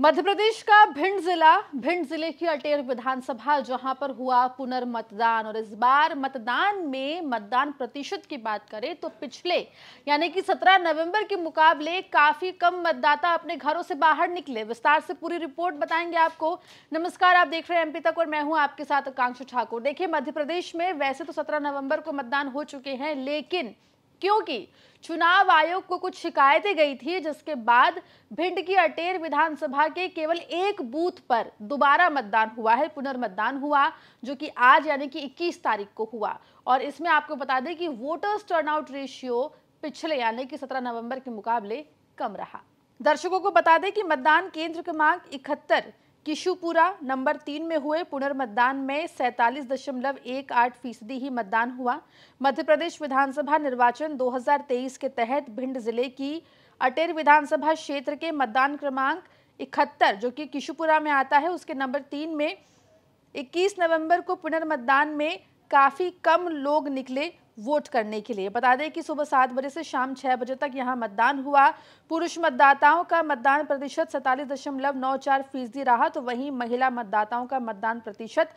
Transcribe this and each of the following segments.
मध्य प्रदेश का भिंड जिला भिंड जिले की अटेर विधानसभा जहां पर हुआ पुनर्मतदान और इस बार मतदान में मतदान प्रतिशत की बात करें तो पिछले यानी कि 17 नवंबर के मुकाबले काफी कम मतदाता अपने घरों से बाहर निकले विस्तार से पूरी रिपोर्ट बताएंगे आपको नमस्कार आप देख रहे हैं एमपी तक और मैं हूं आपके साथ आकांक्षा ठाकुर देखिये मध्य प्रदेश में वैसे तो सत्रह नवम्बर को मतदान हो चुके हैं लेकिन क्योंकि चुनाव आयोग को कुछ शिकायतें गई थी जिसके बाद भिंड की अटेर विधानसभा के केवल एक बूथ पर दोबारा मतदान हुआ है पुनर्मतदान हुआ जो कि आज यानी कि 21 तारीख को हुआ और इसमें आपको बता दें कि वोटर्स टर्नआउट रेशियो पिछले यानी कि 17 नवंबर के मुकाबले कम रहा दर्शकों को बता दें कि मतदान केंद्र क्रमांक इकहत्तर किशुपुरा नंबर तीन में हुए पुनर्मतदान में सैतालीस दशमलव एक आठ फीसदी ही मतदान हुआ मध्य प्रदेश विधानसभा निर्वाचन 2023 के तहत भिंड जिले की अटेर विधानसभा क्षेत्र के मतदान क्रमांक इकहत्तर जो कि किशुपुरा में आता है उसके नंबर तीन में 21 नवंबर को पुनर्मतदान में काफ़ी कम लोग निकले वोट करने के लिए बता दें कि सुबह सात बजे से शाम छह बजे तक यहां मतदान हुआ पुरुष मतदाताओं का मतदान प्रतिशत सैतालीस दशमलव नौ चार फीसदी रहा तो वहीं महिला मतदाताओं का मतदान प्रतिशत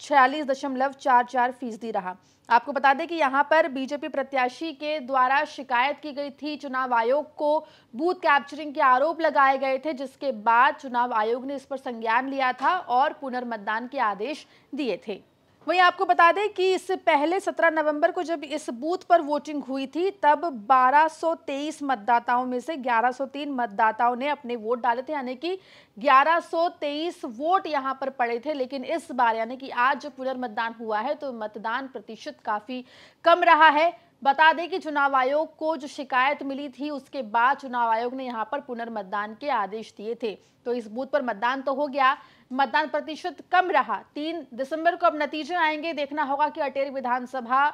छियालीस दशमलव चार चार फीसदी रहा आपको बता दें कि यहाँ पर बीजेपी प्रत्याशी के द्वारा शिकायत की गई थी चुनाव आयोग को बूथ कैप्चरिंग के आरोप लगाए गए थे जिसके बाद चुनाव आयोग ने इस पर संज्ञान लिया था और पुनर्मतदान के आदेश दिए थे वहीं आपको बता दें कि इससे पहले 17 नवंबर को जब इस बूथ पर वोटिंग हुई थी तब 1223 मतदाताओं में से 1103 मतदाताओं ने अपने वोट डाले थे यानी कि 1123 वोट यहां पर पड़े थे लेकिन इस बार यानी कि आज जो पुनर्मतदान हुआ है तो मतदान प्रतिशत काफ़ी कम रहा है बता दें कि चुनाव आयोग को जो शिकायत मिली थी उसके बाद चुनाव आयोग ने यहाँ पर पुनर्मतदान के आदेश दिए थे तो इस बूथ पर मतदान तो हो गया मतदान प्रतिशत कम रहा तीन दिसंबर को अब नतीजे आएंगे देखना होगा कि अटेर विधानसभा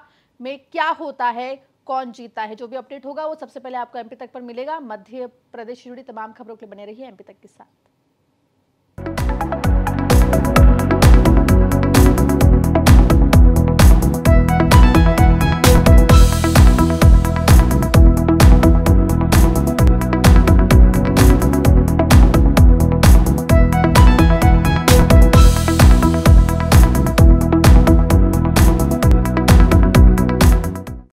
में क्या होता है कौन जीतता है जो भी अपडेट होगा वो सबसे पहले आपको एमपी तक पर मिलेगा मध्य प्रदेश से जुड़ी तमाम खबरों के लिए बने रही एमपी तक के साथ